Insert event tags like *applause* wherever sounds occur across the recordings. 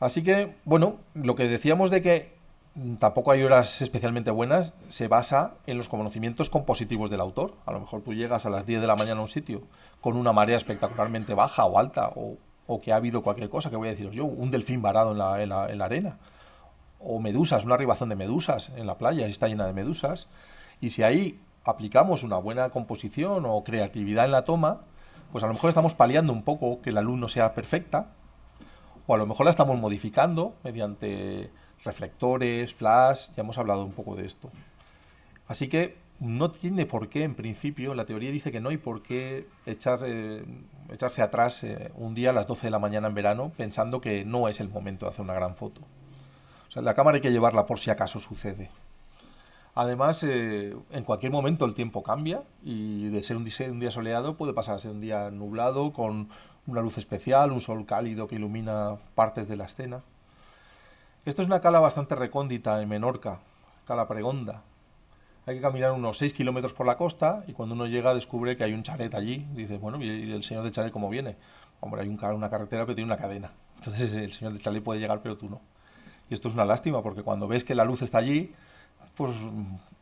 Así que, bueno, lo que decíamos de que tampoco hay horas especialmente buenas se basa en los conocimientos compositivos del autor. A lo mejor tú llegas a las 10 de la mañana a un sitio con una marea espectacularmente baja o alta, o, que ha habido cualquier cosa, que voy a deciros yo, un delfín varado en la, arena, o medusas, una ribazón de medusas en la playa, está llena de medusas. Y si ahí aplicamos una buena composición o creatividad en la toma, pues a lo mejor estamos paliando un poco que la luz no sea perfecta, o a lo mejor la estamos modificando mediante reflectores, flash, ya hemos hablado un poco de esto. Así que no tiene por qué, en principio, la teoría dice que no hay por qué eh, echarse atrás eh, un día a las 12 de la mañana en verano pensando que no es el momento de hacer una gran foto. O sea, la cámara hay que llevarla por si acaso sucede. Además, eh, en cualquier momento el tiempo cambia y de ser un día, un día soleado puede pasar a ser un día nublado con una luz especial, un sol cálido que ilumina partes de la escena. Esto es una cala bastante recóndita en Menorca, cala pregonda. Hay que caminar unos 6 kilómetros por la costa y cuando uno llega descubre que hay un chalet allí. Dice, bueno, ¿y el señor de chalet cómo viene? Hombre, hay un, una carretera pero tiene una cadena. *laughs* Entonces el señor de chalet puede llegar pero tú no. Y esto es una lástima porque cuando ves que la luz está allí, pues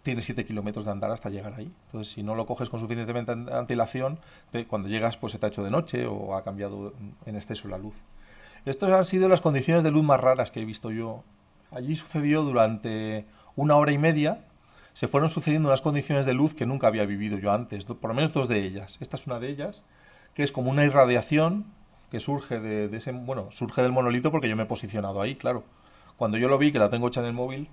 tiene 7 kilómetros de andar hasta llegar ahí. Entonces, si no lo coges con suficiente antelación, cuando llegas pues se te ha hecho de noche o ha cambiado en exceso la luz. Estas han sido las condiciones de luz más raras que he visto yo. Allí sucedió durante una hora y media, se fueron sucediendo unas condiciones de luz que nunca había vivido yo antes, por lo menos dos de ellas. Esta es una de ellas, que es como una irradiación que surge de ese, bueno, surge del monolito porque yo me he posicionado ahí, claro. Cuando yo lo vi, que la tengo hecha en el móvil,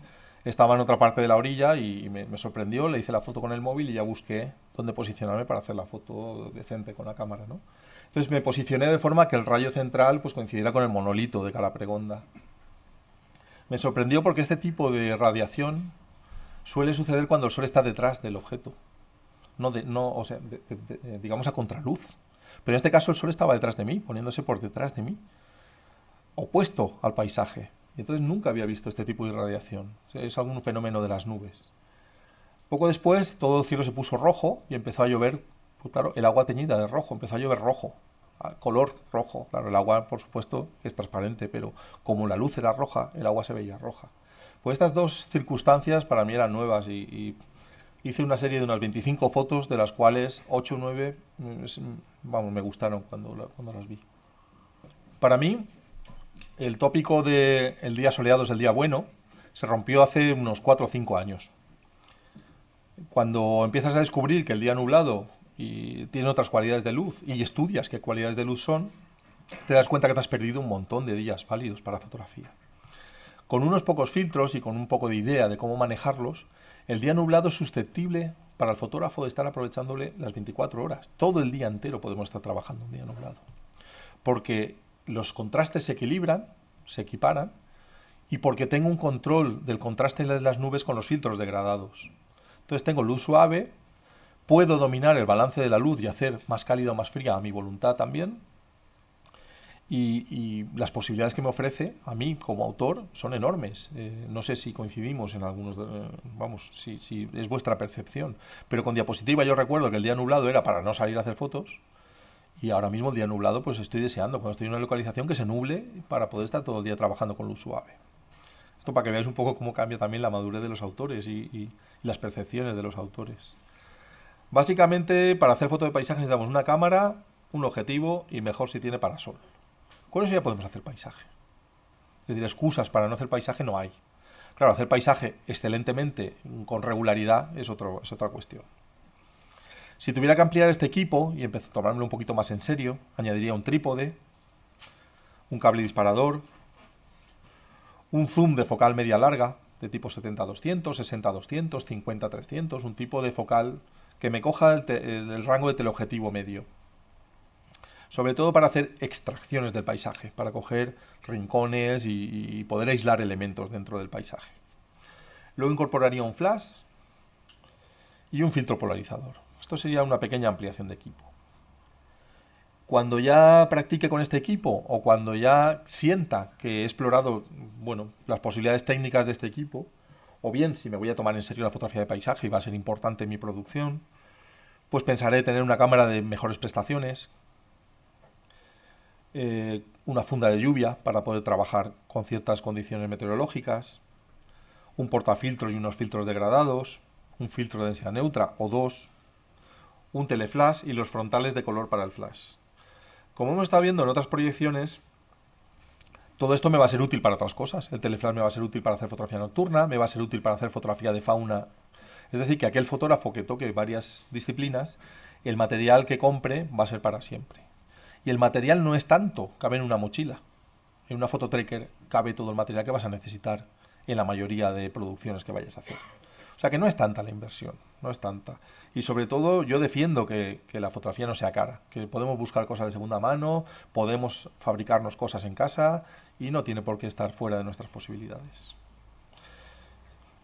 estaba en otra parte de la orilla y, me, sorprendió, le hice la foto con el móvil y ya busqué dónde posicionarme para hacer la foto decente con la cámara, ¿no? Entonces me posicioné de forma que el rayo central pues coincidiera con el monolito de Calapregonda. Me sorprendió porque este tipo de radiación suele suceder cuando el sol está detrás del objeto, no, de, no eh, digamos a contraluz. Pero en este caso el sol estaba detrás de mí, poniéndose por detrás de mí, opuesto al paisaje. Y entonces nunca había visto este tipo de radiación... Es algún fenómeno de las nubes. Poco después todo el cielo se puso rojo y empezó a llover, pues claro, el agua teñida de rojo, empezó a llover rojo, color rojo. Claro, el agua por supuesto es transparente, pero como la luz era roja, el agua se veía roja. Pues estas dos circunstancias para mí eran nuevas y, hice una serie de unas 25 fotos, de las cuales 8 o 9 mm, mm, vamos, me gustaron cuando las vi. Para mí, el tópico de el día soleado es el día bueno se rompió hace unos 4 o 5 años. Cuando empiezas a descubrir que el día nublado tiene otras cualidades de luz y estudias qué cualidades de luz son, te das cuenta que te has perdido un montón de días válidos para fotografía. Con unos pocos filtros y con un poco de idea de cómo manejarlos, el día nublado es susceptible para el fotógrafo de estar aprovechándole las 24 horas. Todo el día entero podemos estar trabajando un día nublado. Porque los contrastes se equilibran, se equiparan, y porque tengo un control del contraste de las nubes con los filtros degradados. Entonces tengo luz suave, puedo dominar el balance de la luz y hacer más cálida o más fría a mi voluntad también, y, las posibilidades que me ofrece a mí como autor son enormes. Eh, no sé si coincidimos en algunos, eh, vamos, si, es vuestra percepción, pero con diapositiva yo recuerdo que el día nublado era para no salir a hacer fotos y ahora mismo el día nublado, pues estoy deseando, cuando estoy en una localización, que se nuble para poder estar todo el día trabajando con luz suave. Esto para que veáis un poco cómo cambia también la madurez de los autores y, las percepciones de los autores. Básicamente, para hacer foto de paisaje necesitamos una cámara, un objetivo y mejor si tiene parasol. Con eso ya podemos hacer paisaje. Es decir, excusas para no hacer paisaje no hay. Claro, hacer paisaje excelentemente, con regularidad, es, otro, es otra cuestión. Si tuviera que ampliar este equipo y empezar a tomármelo un poquito más en serio, añadiría un trípode, un cable disparador, un zoom de focal media larga de tipo 70-200, 60-200, 50-300, un tipo de focal que me coja el, rango de teleobjetivo medio sobre todo para hacer extracciones del paisaje, para coger rincones y, poder aislar elementos dentro del paisaje. Luego incorporaría un flash y un filtro polarizador. Esto sería una pequeña ampliación de equipo. Cuando ya practique con este equipo o cuando ya sienta que he explorado bueno, las posibilidades técnicas de este equipo, o bien si me voy a tomar en serio la fotografía de paisaje y va a ser importante en mi producción, pues pensaré tener una cámara de mejores prestaciones, eh, una funda de lluvia para poder trabajar con ciertas condiciones meteorológicas, un portafiltros y unos filtros degradados, un filtro de densidad neutra o dos, un teleflash y los frontales de color para el flash. Como hemos estado viendo en otras proyecciones, todo esto me va a ser útil para otras cosas. El teleflash me va a ser útil para hacer fotografía nocturna, me va a ser útil para hacer fotografía de fauna. Es decir, que aquel fotógrafo que toque varias disciplinas, el material que compre va a ser para siempre. Y el material no es tanto, cabe en una mochila. En una fototracker cabe todo el material que vas a necesitar en la mayoría de producciones que vayas a hacer. O sea que no es tanta la inversión, no es tanta. Y sobre todo yo defiendo que, la fotografía no sea cara, que podemos buscar cosas de segunda mano, podemos fabricarnos cosas en casa y no tiene por qué estar fuera de nuestras posibilidades.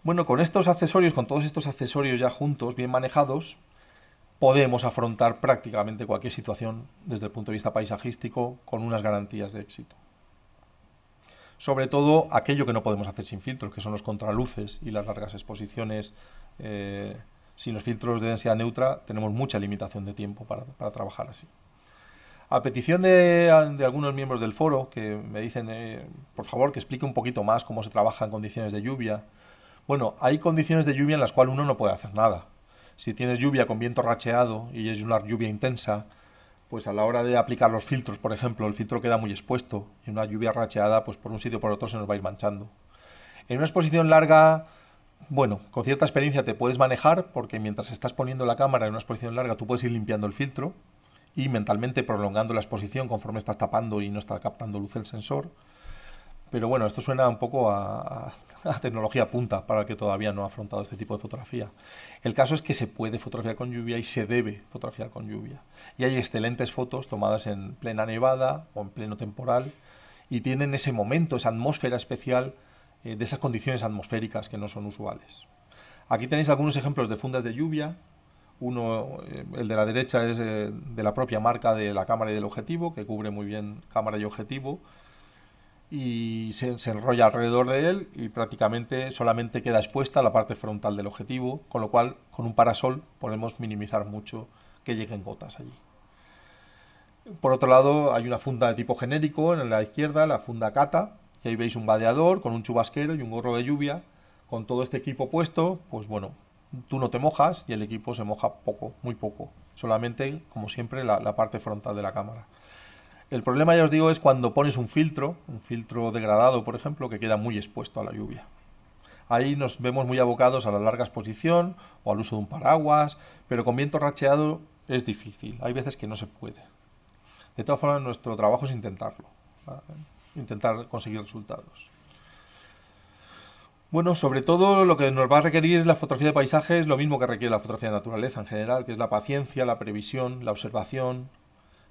Bueno, con estos accesorios, con todos estos accesorios ya juntos, bien manejados, podemos afrontar prácticamente cualquier situación desde el punto de vista paisajístico con unas garantías de éxito sobre todo aquello que no podemos hacer sin filtros, que son los contraluces y las largas exposiciones. Eh, sin los filtros de densidad neutra tenemos mucha limitación de tiempo para, trabajar así. A petición de, algunos miembros del foro que me dicen, eh, por favor, que explique un poquito más cómo se trabaja en condiciones de lluvia. Bueno, hay condiciones de lluvia en las cuales uno no puede hacer nada. Si tienes lluvia con viento racheado y es una lluvia intensa, pues a la hora de aplicar los filtros, por ejemplo, el filtro queda muy expuesto y una lluvia racheada, pues por un sitio o por otro se nos va a ir manchando. En una exposición larga, bueno, con cierta experiencia te puedes manejar porque mientras estás poniendo la cámara en una exposición larga tú puedes ir limpiando el filtro y mentalmente prolongando la exposición conforme estás tapando y no está captando luz el sensor. Pero bueno, esto suena un poco *laughs* a, tecnología punta para el que todavía no ha afrontado este tipo de fotografía. El caso es que se puede fotografiar con lluvia y se debe fotografiar con lluvia. Y hay excelentes fotos tomadas en plena nevada o en pleno temporal y tienen ese momento, esa atmósfera especial eh, de esas condiciones atmosféricas que no son usuales. Aquí tenéis algunos ejemplos de fundas de lluvia. Uno, eh, el de la derecha es eh, de la propia marca de la cámara y del objetivo, que cubre muy bien cámara y objetivo y se, enrolla alrededor de él y prácticamente solamente queda expuesta la parte frontal del objetivo, con lo cual con un parasol podemos minimizar mucho que lleguen gotas allí. Por otro lado hay una funda de tipo genérico en la izquierda, la funda cata y ahí veis un badeador con un chubasquero y un gorro de lluvia. Con todo este equipo puesto, pues bueno, tú no te mojas y el equipo se moja poco, muy poco. Solamente, como siempre, la parte frontal de la cámara. El problema, ya os digo, es cuando pones un filtro, un filtro degradado, por ejemplo, que queda muy expuesto a la lluvia. Ahí nos vemos muy abocados a la larga exposición o al uso de un paraguas, pero con viento racheado es difícil. Hay veces que no se puede. De todas formas, nuestro trabajo es intentarlo, intentar conseguir resultados. Bueno, sobre todo lo que nos va a requerir la fotografía de paisajes, es lo mismo que requiere la fotografía de naturaleza en general, que es la paciencia, la previsión, la observación,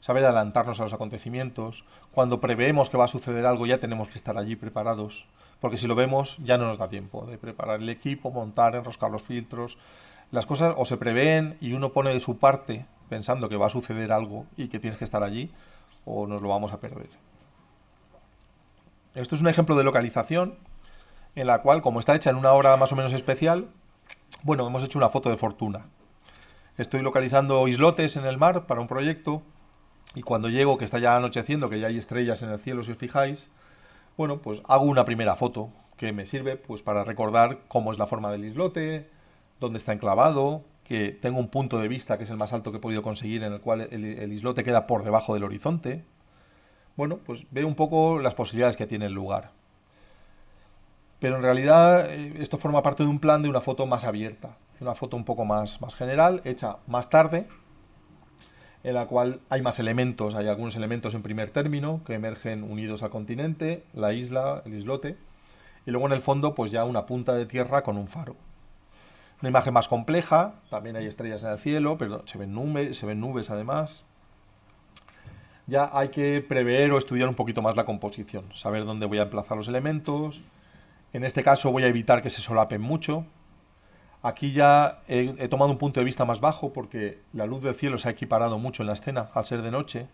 saber adelantarnos a los acontecimientos. Cuando preveemos que va a suceder algo ya tenemos que estar allí preparados, porque si lo vemos ya no nos da tiempo de preparar el equipo, montar, enroscar los filtros. Las cosas o se prevén y uno pone de su parte pensando que va a suceder algo y que tienes que estar allí o nos lo vamos a perder. Esto es un ejemplo de localización en la cual, como está hecha en una hora más o menos especial, bueno, hemos hecho una foto de fortuna. Estoy localizando islotes en el mar para un proyecto y cuando llego, que está ya anocheciendo, que ya hay estrellas en el cielo, si os fijáis, bueno, pues hago una primera foto que me sirve pues para recordar cómo es la forma del islote, dónde está enclavado, que tengo un punto de vista que es el más alto que he podido conseguir en el cual el, islote queda por debajo del horizonte. Bueno, pues veo un poco las posibilidades que tiene el lugar. Pero en realidad eh, esto forma parte de un plan de una foto más abierta, una foto un poco más, más general, hecha más tarde, en la cual hay más elementos, hay algunos elementos en primer término que emergen unidos al continente, la isla, el islote, y luego en el fondo pues ya una punta de tierra con un faro. Una imagen más compleja, también hay estrellas en el cielo, pero se ven nubes, se ven nubes además. Ya hay que prever o estudiar un poquito más la composición, saber dónde voy a emplazar los elementos. En este caso voy a evitar que se solapen mucho, Aquí ya he, tomado un punto de vista más bajo porque la luz del cielo se ha equiparado mucho en la escena al ser de noche.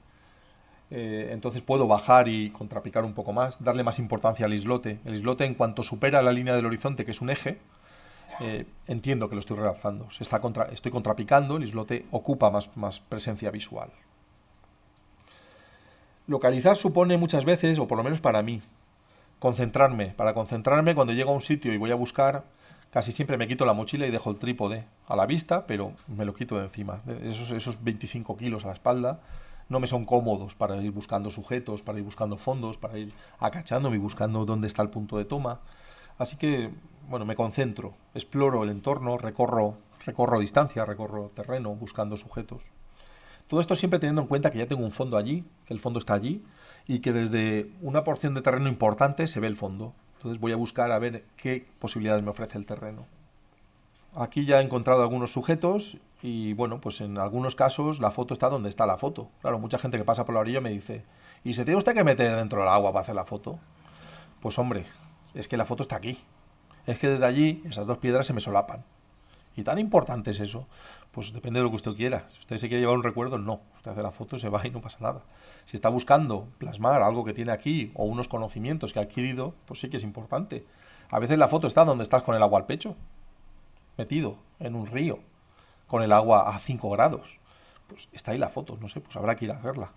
Eh, entonces puedo bajar y contrapicar un poco más, darle más importancia al islote. El islote en cuanto supera la línea del horizonte, que es un eje, eh, entiendo que lo estoy realzando. Se está estoy contrapicando, el islote ocupa más, más presencia visual. Localizar supone muchas veces, o por lo menos para mí, concentrarme. Para concentrarme cuando llego a un sitio y voy a buscar, Casi siempre me quito la mochila y dejo el trípode a la vista, pero me lo quito de encima. Esos, esos 25 kilos a la espalda no me son cómodos para ir buscando sujetos, para ir buscando fondos, para ir acachándome y buscando dónde está el punto de toma. Así que, bueno, me concentro, exploro el entorno, recorro, recorro distancia, recorro terreno, buscando sujetos. Todo esto siempre teniendo en cuenta que ya tengo un fondo allí, el fondo está allí, y que desde una porción de terreno importante se ve el fondo. Entonces voy a buscar a ver qué posibilidades me ofrece el terreno. Aquí ya he encontrado algunos sujetos y bueno, pues en algunos casos la foto está donde está la foto. Claro, mucha gente que pasa por la orilla me dice, ¿y se tiene usted que meter dentro del agua para hacer la foto? Pues hombre, es que la foto está aquí. Es que desde allí esas dos piedras se me solapan. ¿Y tan importante es eso? Pues depende de lo que usted quiera. Si usted se quiere llevar un recuerdo, no. Usted hace la foto, y se va y no pasa nada. Si está buscando plasmar algo que tiene aquí o unos conocimientos que ha adquirido, pues sí que es importante. A veces la foto está donde estás con el agua al pecho, metido en un río, con el agua a 5 grados. Pues está ahí la foto, no sé, pues habrá que ir a hacerla.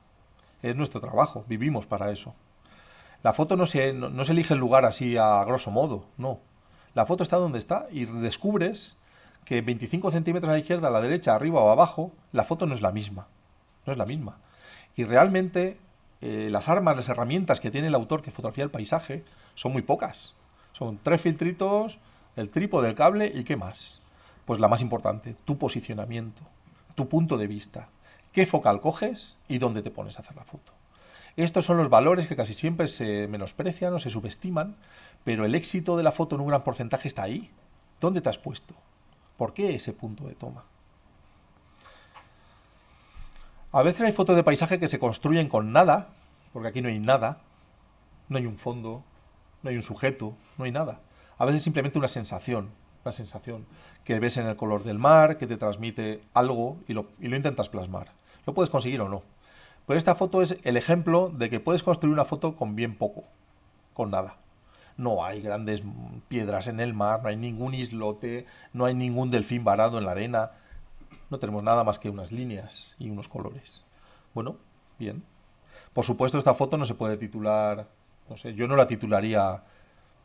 Es nuestro trabajo, vivimos para eso. La foto no se, no, no se elige el lugar así a grosso modo, no. La foto está donde está y descubres que 25 centímetros a la izquierda, a la derecha, arriba o abajo, la foto no es la misma. No es la misma. Y realmente eh, las armas, las herramientas que tiene el autor que fotografía el paisaje son muy pocas. Son tres filtritos, el trípode, el cable y qué más. Pues la más importante, tu posicionamiento, tu punto de vista, qué focal coges y dónde te pones a hacer la foto. Estos son los valores que casi siempre se menosprecian o se subestiman, pero el éxito de la foto en un gran porcentaje está ahí. ¿Dónde te has puesto? ¿Por qué ese punto de toma? A veces hay fotos de paisaje que se construyen con nada, porque aquí no hay nada, no hay un fondo, no hay un sujeto, no hay nada. A veces simplemente una sensación, una sensación que ves en el color del mar, que te transmite algo y lo, intentas plasmar. Lo puedes conseguir o no. Pero pues esta foto es el ejemplo de que puedes construir una foto con bien poco, con nada no hay grandes piedras en el mar, no hay ningún islote, no hay ningún delfín varado en la arena, no tenemos nada más que unas líneas y unos colores. Bueno, bien. Por supuesto, esta foto no se puede titular, no sé, yo no la titularía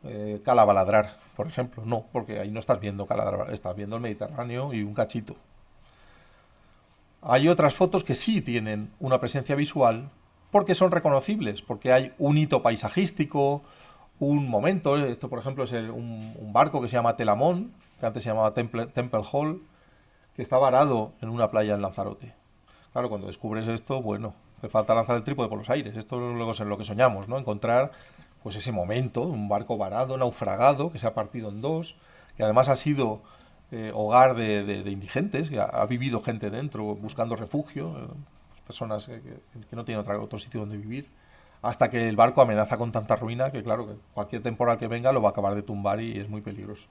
eh, Calabaladrar, por ejemplo, no, porque ahí no estás viendo Calabaladrar, estás viendo el Mediterráneo y un cachito. Hay otras fotos que sí tienen una presencia visual porque son reconocibles, porque hay un hito paisajístico, un momento. Esto, por ejemplo, es un, barco que se llama Telamón, que antes se llamaba Temple, Temple Hall, que está varado en una playa en Lanzarote. Claro, cuando descubres esto, bueno, te falta lanzar el trípode por los aires. Esto luego es lo que soñamos, ¿no? Encontrar pues ese momento, un barco varado, naufragado, que se ha partido en dos, que además ha sido eh, hogar de, indigentes, que ha, vivido gente dentro buscando refugio, eh, pues, personas que, no tienen otro sitio donde vivir hasta que el barco amenaza con tanta ruina que claro, que cualquier temporal que venga lo va a acabar de tumbar y es muy peligroso.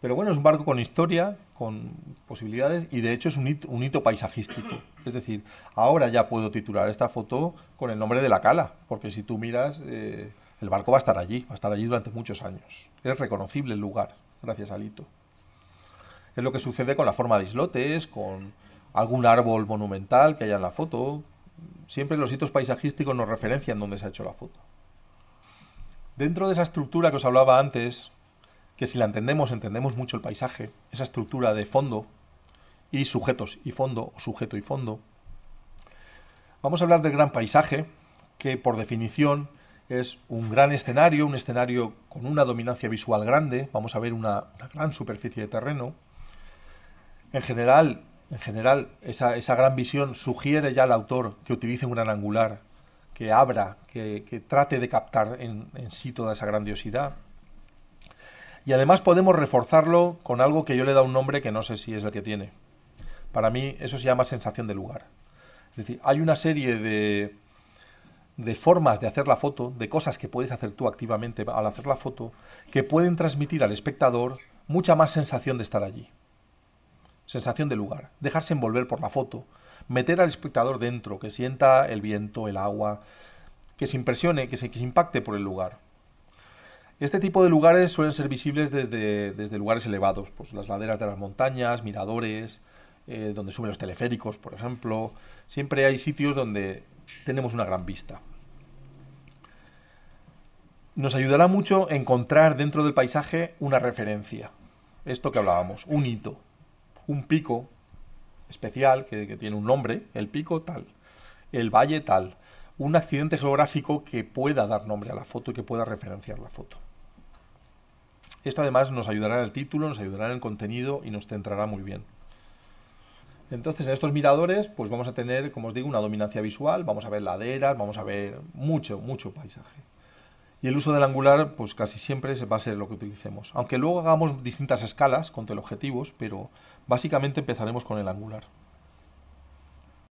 Pero bueno, es un barco con historia, con posibilidades y de hecho es un hito, paisajístico. Es decir, ahora ya puedo titular esta foto con el nombre de la cala, porque si tú miras, eh, el barco va a estar allí, va a estar allí durante muchos años. Es reconocible el lugar, gracias al hito. Es lo que sucede con la forma de islotes, con algún árbol monumental que haya en la foto, siempre los hitos paisajísticos nos referencian dónde se ha hecho la foto. Dentro de esa estructura que os hablaba antes, que si la entendemos, entendemos mucho el paisaje, esa estructura de fondo y sujetos y fondo, o sujeto y fondo, vamos a hablar del gran paisaje, que por definición es un gran escenario, un escenario con una dominancia visual grande, vamos a ver una, una gran superficie de terreno. En general, en general, esa, gran visión sugiere ya al autor que utilice un gran angular, que abra, que, trate de captar en, sí toda esa grandiosidad. Y además podemos reforzarlo con algo que yo le da un nombre que no sé si es el que tiene. Para mí eso se llama sensación de lugar. Es decir, hay una serie de formas de hacer la foto, de cosas que puedes hacer tú activamente al hacer la foto, que pueden transmitir al espectador mucha más sensación de estar allí sensación de lugar, dejarse envolver por la foto, meter al espectador dentro, que sienta el viento, el agua, que se impresione, que se, impacte por el lugar. Este tipo de lugares suelen ser visibles desde, lugares elevados, pues las laderas de las montañas, miradores, eh, donde suben los teleféricos, por ejemplo. Siempre hay sitios donde tenemos una gran vista. Nos ayudará mucho encontrar dentro del paisaje una referencia, esto que hablábamos, un hito, un pico especial que, tiene un nombre, el pico tal, el valle tal, un accidente geográfico que pueda dar nombre a la foto y que pueda referenciar la foto. Esto además nos ayudará en el título, nos ayudará en el contenido y nos centrará muy bien. Entonces en estos miradores pues vamos a tener, como os digo, una dominancia visual, vamos a ver laderas, vamos a ver mucho, mucho paisaje. Y el uso del angular, pues casi siempre va a ser lo que utilicemos. Aunque luego hagamos distintas escalas con objetivos, pero básicamente empezaremos con el angular.